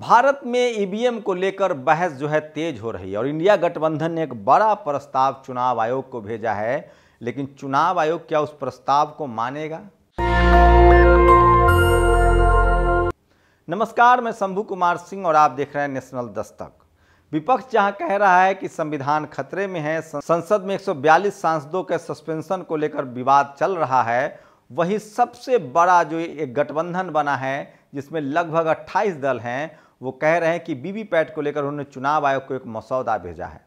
भारत में ईवीएम को लेकर बहस जो है तेज हो रही है और इंडिया गठबंधन ने एक बड़ा प्रस्ताव चुनाव आयोग को भेजा है लेकिन चुनाव आयोग क्या उस प्रस्ताव को मानेगा नमस्कार मैं शंभु कुमार सिंह और आप देख रहे हैं नेशनल दस्तक विपक्ष जहां कह रहा है कि संविधान खतरे में है संसद में 142 सांसदों के सस्पेंशन को लेकर विवाद चल रहा है वही सबसे बड़ा जो एक गठबंधन बना है जिसमें लगभग 28 दल हैं वो कह रहे हैं कि बीवी पैट को लेकर उन्होंने चुनाव आयोग को एक मसौदा भेजा है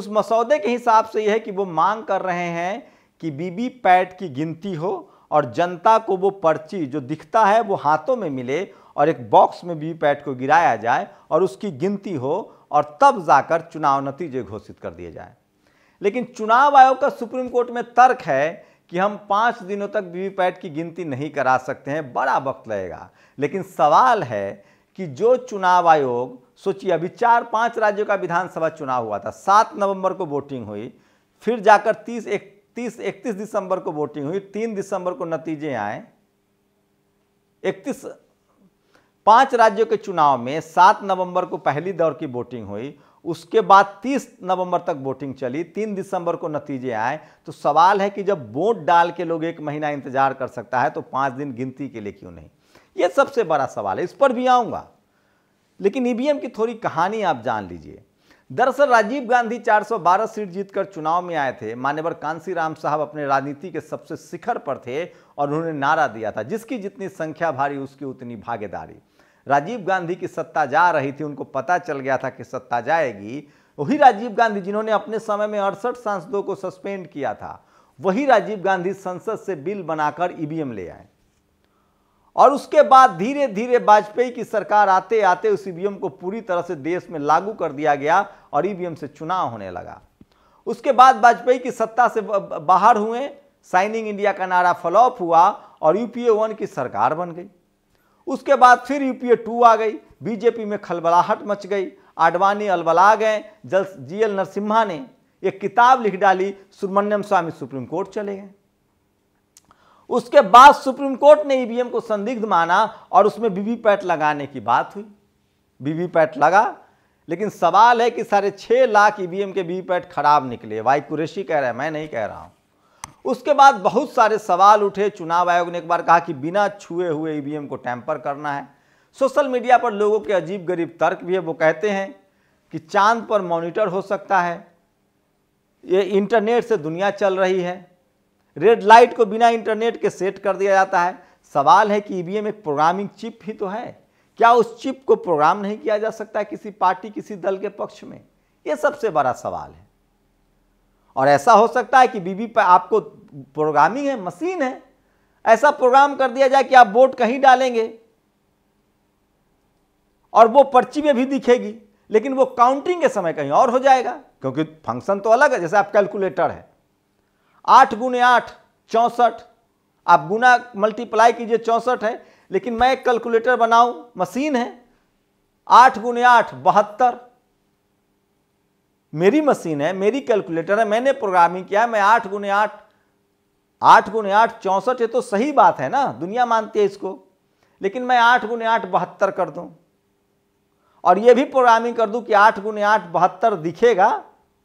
उस मसौदे के हिसाब से यह है कि वो मांग कर रहे हैं कि बीबी पैट की गिनती हो और जनता को वो पर्ची जो दिखता है वो हाथों में मिले और एक बॉक्स में वी पैट को गिराया जाए और उसकी गिनती हो और तब जाकर चुनाव नतीजे घोषित कर दिए जाए लेकिन चुनाव आयोग का सुप्रीम कोर्ट में तर्क है कि हम पाँच दिनों तक वीवीपैट की गिनती नहीं करा सकते हैं बड़ा वक्त लगेगा लेकिन सवाल है कि जो चुनाव आयोग सोचिए अभी चार पांच राज्यों का विधानसभा चुनाव हुआ था सात नवंबर को वोटिंग हुई फिर जाकर तीस एक तीस इकतीस दिसंबर को वोटिंग हुई तीन दिसंबर को नतीजे आए इकतीस पांच राज्यों के चुनाव में सात नवंबर को पहली दौर की वोटिंग हुई उसके बाद 30 नवंबर तक वोटिंग चली 3 दिसंबर को नतीजे आए तो सवाल है कि जब वोट डाल के लोग एक महीना इंतजार कर सकता है तो पाँच दिन गिनती के लिए क्यों नहीं ये सबसे बड़ा सवाल है इस पर भी आऊँगा लेकिन ईवीएम e की थोड़ी कहानी आप जान लीजिए दरअसल राजीव गांधी 412 सीट जीतकर चुनाव में आए थे मान्यवर कांसी राम साहब अपने राजनीति के सबसे शिखर पर थे और उन्होंने नारा दिया था जिसकी जितनी संख्या भारी उसकी उतनी भागीदारी राजीव गांधी की सत्ता जा रही थी उनको पता चल गया था कि सत्ता जाएगी वही राजीव गांधी जिन्होंने अपने समय में अड़सठ सांसदों को सस्पेंड किया था वही राजीव गांधी संसद से बिल बनाकर ईवीएम e ले आए और उसके बाद धीरे धीरे वाजपेयी की सरकार आते आते उस ईवीएम को पूरी तरह से देश में लागू कर दिया गया और ईवीएम से चुनाव होने लगा उसके बाद वाजपेयी की सत्ता से बाहर हुए साइनिंग इंडिया का नारा फ्लॉप हुआ और यूपीए वन की सरकार बन गई उसके बाद फिर यूपीए टू आ गई बीजेपी में खलबलाहट मच गई आडवाणी अलबला गए जल जी एल नरसिम्हा ने एक किताब लिख डाली सुब्रमण्यम स्वामी सुप्रीम कोर्ट चले गए उसके बाद सुप्रीम कोर्ट ने ईवीएम को संदिग्ध माना और उसमें वीवीपैट लगाने की बात हुई वीवीपैट लगा लेकिन सवाल है कि साढ़े छः लाख ईवीएम के वीवीपैट खराब निकले वाई कुरेशी कह रहे हैं मैं नहीं कह रहा हूँ उसके बाद बहुत सारे सवाल उठे चुनाव आयोग ने एक बार कहा कि बिना छुए हुए ईवीएम को टैंपर करना है सोशल मीडिया पर लोगों के अजीब गरीब तर्क भी है वो कहते हैं कि चांद पर मॉनिटर हो सकता है ये इंटरनेट से दुनिया चल रही है रेड लाइट को बिना इंटरनेट के सेट कर दिया जाता है सवाल है कि ईवीएम e एक प्रोग्रामिंग चिप ही तो है क्या उस चिप को प्रोग्राम नहीं किया जा सकता किसी पार्टी किसी दल के पक्ष में ये सबसे बड़ा सवाल है और ऐसा हो सकता है कि बीबी पर आपको प्रोग्रामिंग है मशीन है ऐसा प्रोग्राम कर दिया जाए कि आप वोट कहीं डालेंगे और वो पर्ची में भी दिखेगी लेकिन वो काउंटिंग के समय कहीं और हो जाएगा क्योंकि फंक्शन तो अलग है जैसे आप कैलकुलेटर है आठ गुने आठ चौंसठ आप गुना मल्टीप्लाई कीजिए चौंसठ है लेकिन मैं एक कैलकुलेटर बनाऊं मशीन है आठ गुने आठ बहत्तर मेरी मशीन है मेरी कैलकुलेटर है मैंने प्रोग्रामिंग किया है मैं आठ गुने आठ आठ गुने आठ चौंसठ ये तो सही बात है ना दुनिया मानती है इसको लेकिन मैं आठ गुने आठ बहत्तर कर दूं और ये भी प्रोग्रामिंग कर दूं कि आठ गुने आठ बहत्तर दिखेगा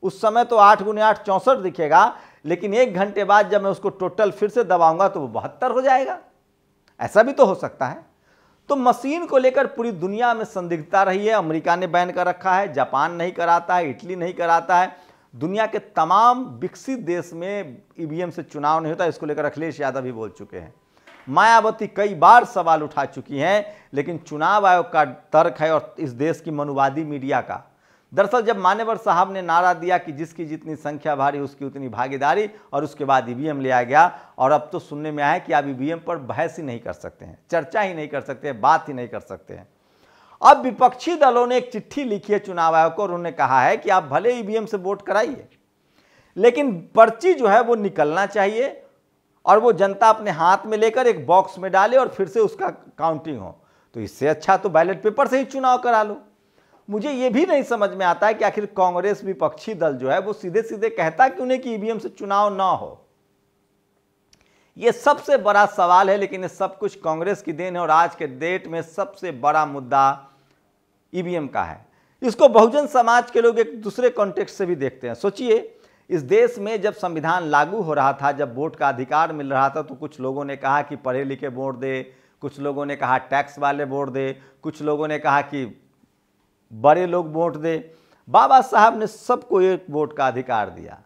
उस समय तो आठ गुने आठ चौंसठ दिखेगा लेकिन एक घंटे बाद जब मैं उसको टोटल फिर से दबाऊंगा तो वो बहत्तर हो जाएगा ऐसा भी तो हो सकता है तो मशीन को लेकर पूरी दुनिया में संदिग्धता रही है अमेरिका ने बैन कर रखा है जापान नहीं कराता है इटली नहीं कराता है दुनिया के तमाम विकसित देश में ईवीएम e से चुनाव नहीं होता इसको लेकर अखिलेश यादव भी बोल चुके हैं मायावती कई बार सवाल उठा चुकी हैं लेकिन चुनाव आयोग का तर्क है और इस देश की मनुवादी मीडिया का दरअसल जब मान्यवर साहब ने नारा दिया कि जिसकी जितनी संख्या भारी उसकी उतनी भागीदारी और उसके बाद ई लिया गया और अब तो सुनने में आया कि आप ई पर बहस ही नहीं कर सकते हैं चर्चा ही नहीं कर सकते हैं बात ही नहीं कर सकते हैं अब विपक्षी दलों ने एक चिट्ठी लिखी है चुनाव आयोग को और उन्होंने कहा है कि आप भले ईवीएम से वोट कराइए लेकिन पर्ची जो है वो निकलना चाहिए और वो जनता अपने हाथ में लेकर एक बॉक्स में डाले और फिर से उसका काउंटिंग हो तो इससे अच्छा तो बैलेट पेपर से ही चुनाव करा लो मुझे ये भी नहीं समझ में आता है कि आखिर कांग्रेस विपक्षी दल जो है वो सीधे सीधे कहता क्यों नहीं कि ईवीएम से चुनाव ना हो ये सबसे बड़ा सवाल है लेकिन ये सब कुछ कांग्रेस की देन है और आज के डेट में सबसे बड़ा मुद्दा ईवीएम का है इसको बहुजन समाज के लोग एक दूसरे कॉन्टेक्स्ट से भी देखते हैं सोचिए इस देश में जब संविधान लागू हो रहा था जब वोट का अधिकार मिल रहा था तो कुछ लोगों ने कहा कि पढ़े लिखे वोट दे कुछ लोगों ने कहा टैक्स वाले वोट दे कुछ लोगों ने कहा कि बड़े लोग वोट दे बाबा साहब ने सबको एक वोट का अधिकार दिया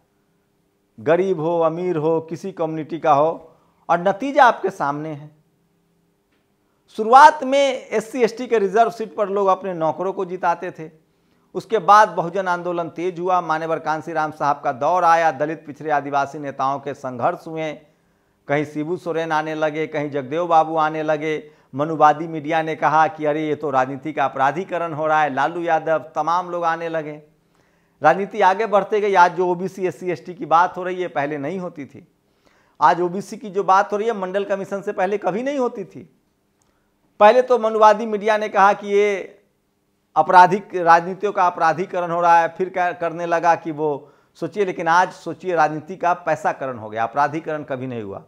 गरीब हो अमीर हो किसी कम्युनिटी का हो और नतीजा आपके सामने है शुरुआत में एस सी के रिजर्व सीट पर लोग अपने नौकरों को जिताते थे उसके बाद बहुजन आंदोलन तेज हुआ मानेवर कांसी राम साहब का दौर आया दलित पिछड़े आदिवासी नेताओं के संघर्ष हुए कहीं शिबू सोरेन आने लगे कहीं जगदेव बाबू आने लगे मनुवादी मीडिया ने कहा कि अरे ये तो राजनीति का अपराधीकरण हो रहा है लालू यादव तमाम लोग आने लगे राजनीति आगे बढ़ते गई आज जो ओबीसी एससी एसटी की बात हो रही है पहले नहीं होती थी आज ओबीसी की जो बात हो रही है मंडल कमीशन से पहले कभी नहीं होती थी पहले तो मनुवादी मीडिया ने कहा कि ये आपराधिक राजनीतियों का अपराधीकरण हो रहा है फिर क्या करने लगा कि वो सोचिए लेकिन आज सोचिए राजनीति का पैसाकरण हो गया अपराधीकरण कभी नहीं हुआ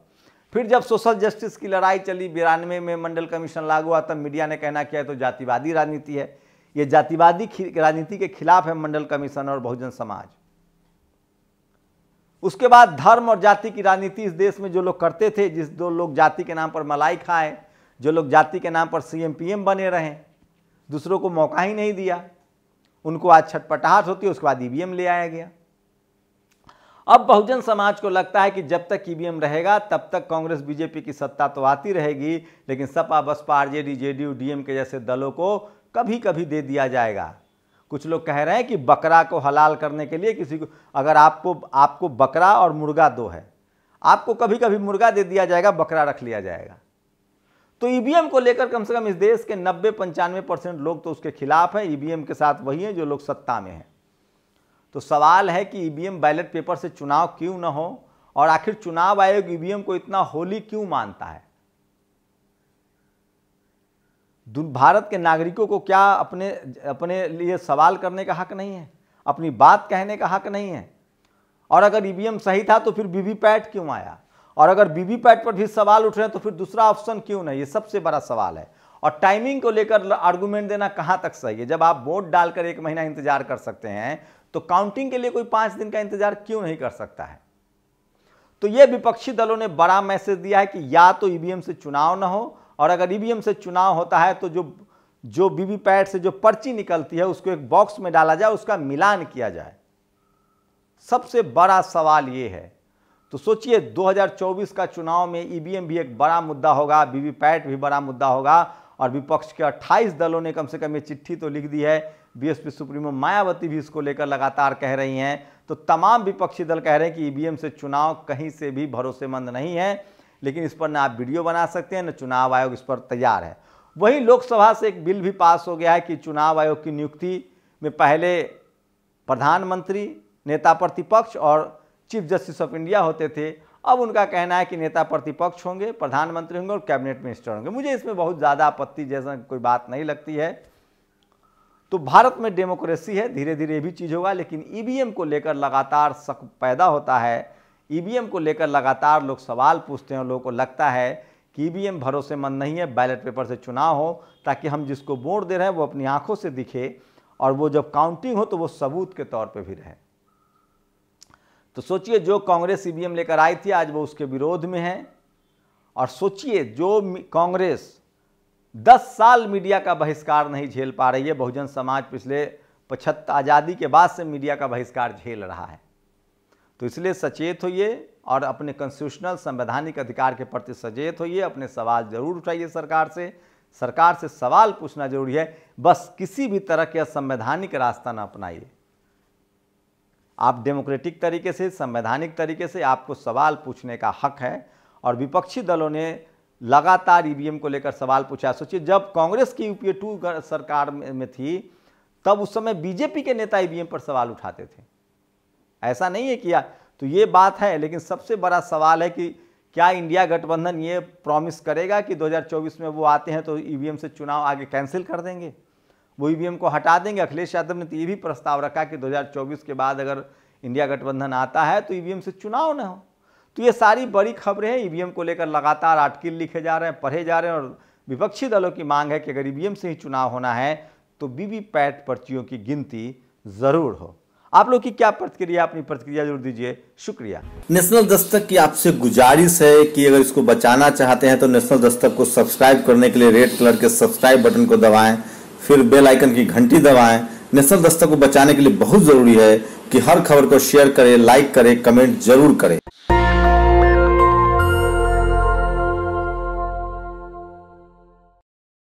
फिर जब सोशल जस्टिस की लड़ाई चली बिरानवे में मंडल कमीशन लागू हुआ तब मीडिया ने कहना किया तो जातिवादी राजनीति है ये जातिवादी राजनीति के खिलाफ है मंडल कमीशन और बहुजन समाज उसके बाद धर्म और जाति की राजनीति इस देश में जो लोग करते थे जिस दो लोग जाति के नाम पर मलाई खाए जो लोग जाति के नाम पर सीएमपीएम बने रहे दूसरों को मौका ही नहीं दिया उनको आज छटपटाहट होती है उसके बाद ईवीएम ले आया गया अब बहुजन समाज को लगता है कि जब तक ईवीएम रहेगा तब तक कांग्रेस बीजेपी की सत्ता तो आती रहेगी लेकिन Sapa Basapa RJD JDU DM के जैसे दलों को कभी कभी दे दिया जाएगा कुछ लोग कह रहे हैं कि बकरा को हलाल करने के लिए किसी को अगर आपको आपको बकरा और मुर्गा दो है आपको कभी कभी मुर्गा दे दिया जाएगा बकरा रख लिया जाएगा तो ईवीएम को लेकर कम से कम इस देश के नब्बे पंचानवे परसेंट लोग तो उसके खिलाफ हैं ईवीएम के साथ वही हैं जो लोग सत्ता में हैं तो सवाल है कि ईवीएम बैलेट पेपर से चुनाव क्यों ना हो और आखिर चुनाव आयोग ईवीएम e को इतना होली क्यों मानता है भारत के नागरिकों को क्या अपने अपने लिए सवाल करने का हक नहीं है अपनी बात कहने का हक नहीं है और अगर ईवीएम e सही था तो फिर वीवीपैट क्यों आया और अगर वीवीपैट पर भी सवाल उठ रहे हैं तो फिर दूसरा ऑप्शन क्यों नहीं ये सबसे बड़ा सवाल है और टाइमिंग को लेकर आर्गूमेंट देना कहाँ तक सही है जब आप वोट डालकर एक महीना इंतजार कर सकते हैं तो काउंटिंग के लिए कोई पांच दिन का इंतजार क्यों नहीं कर सकता है तो यह विपक्षी दलों ने बड़ा मैसेज दिया है कि या तो ईवीएम से चुनाव ना हो और अगर ईवीएम से चुनाव होता है तो जो जो वीवीपैट से जो पर्ची निकलती है उसको एक बॉक्स में डाला जाए उसका मिलान किया जाए सबसे बड़ा सवाल यह है तो सोचिए 2024 का चुनाव में ईवीएम भी एक बड़ा मुद्दा होगा वीवीपैट भी बड़ा मुद्दा होगा और विपक्ष के 28 दलों ने कम से कम ये चिट्ठी तो लिख दी है बीएसपी सुप्रीमो मायावती भी इसको लेकर लगातार कह रही हैं तो तमाम विपक्षी दल कह रहे हैं कि ईवीएम से चुनाव कहीं से भी भरोसेमंद नहीं है लेकिन इस पर ना आप वीडियो बना सकते हैं ना चुनाव आयोग इस पर तैयार है वहीं लोकसभा से एक बिल भी पास हो गया है कि चुनाव आयोग की नियुक्ति में पहले प्रधानमंत्री नेता प्रतिपक्ष और चीफ जस्टिस ऑफ इंडिया होते थे अब उनका कहना है कि नेता प्रतिपक्ष होंगे प्रधानमंत्री होंगे और कैबिनेट मिनिस्टर होंगे मुझे इसमें बहुत ज़्यादा आपत्ति जैसा कोई बात नहीं लगती है तो भारत में डेमोक्रेसी है धीरे धीरे भी चीज़ होगा लेकिन ईवीएम को लेकर लगातार शक पैदा होता है ईवीएम को लेकर लगातार लोग सवाल पूछते हैं लोगों को लगता है कि ईवीएम भरोसेमंद नहीं है बैलेट पेपर से चुनाव हो ताकि हम जिसको वोट दे रहे हैं वो अपनी आंखों से दिखे और वो जब काउंटिंग हो तो वो सबूत के तौर पे भी रहे तो सोचिए जो कांग्रेस ई लेकर आई थी आज वो उसके विरोध में है और सोचिए जो कांग्रेस दस साल मीडिया का बहिष्कार नहीं झेल पा रही है बहुजन समाज पिछले पचहत्तर आज़ादी के बाद से मीडिया का बहिष्कार झेल रहा है तो इसलिए सचेत होइए और अपने कॉन्स्टिट्यूशनल संवैधानिक अधिकार के प्रति सचेत होइए अपने सवाल जरूर उठाइए सरकार से सरकार से सवाल पूछना जरूरी है बस किसी भी तरह के असंवैधानिक रास्ता ना अपनाइए आप डेमोक्रेटिक तरीके से संवैधानिक तरीके से आपको सवाल पूछने का हक है और विपक्षी दलों ने लगातार ईवीएम e को लेकर सवाल पूछा सोचिए जब कांग्रेस की यूपीए टू सरकार में थी तब उस समय बीजेपी के नेता ईवीएम e पर सवाल उठाते थे ऐसा नहीं है किया तो ये बात है लेकिन सबसे बड़ा सवाल है कि क्या इंडिया गठबंधन ये प्रॉमिस करेगा कि 2024 में वो आते हैं तो ईवीएम e से चुनाव आगे कैंसिल कर देंगे वो ईवीएम को हटा देंगे अखिलेश यादव ने तो ये भी प्रस्ताव रखा कि 2024 के बाद अगर इंडिया गठबंधन आता है तो ईवीएम से चुनाव न हो तो ये सारी बड़ी खबरें हैं ईवीएम e को लेकर लगातार आर्टिकल लिखे जा रहे हैं पढ़े जा रहे हैं और विपक्षी दलों की मांग है कि अगर ईवीएम e से ही चुनाव होना है तो वीवीपैट पर्चियों की गिनती ज़रूर हो आप लोग की क्या प्रतिक्रिया अपनी प्रतिक्रिया जरूर दीजिए शुक्रिया नेशनल दस्तक की आपसे गुजारिश है कि अगर इसको बचाना चाहते हैं तो नेशनल दस्तक को सब्सक्राइब करने के लिए रेड कलर के सब्सक्राइब बटन को दबाएं फिर बेल आइकन की घंटी दबाएं नेशनल दस्तक को बचाने के लिए बहुत जरूरी है कि हर खबर को शेयर करें लाइक करें कमेंट जरूर करें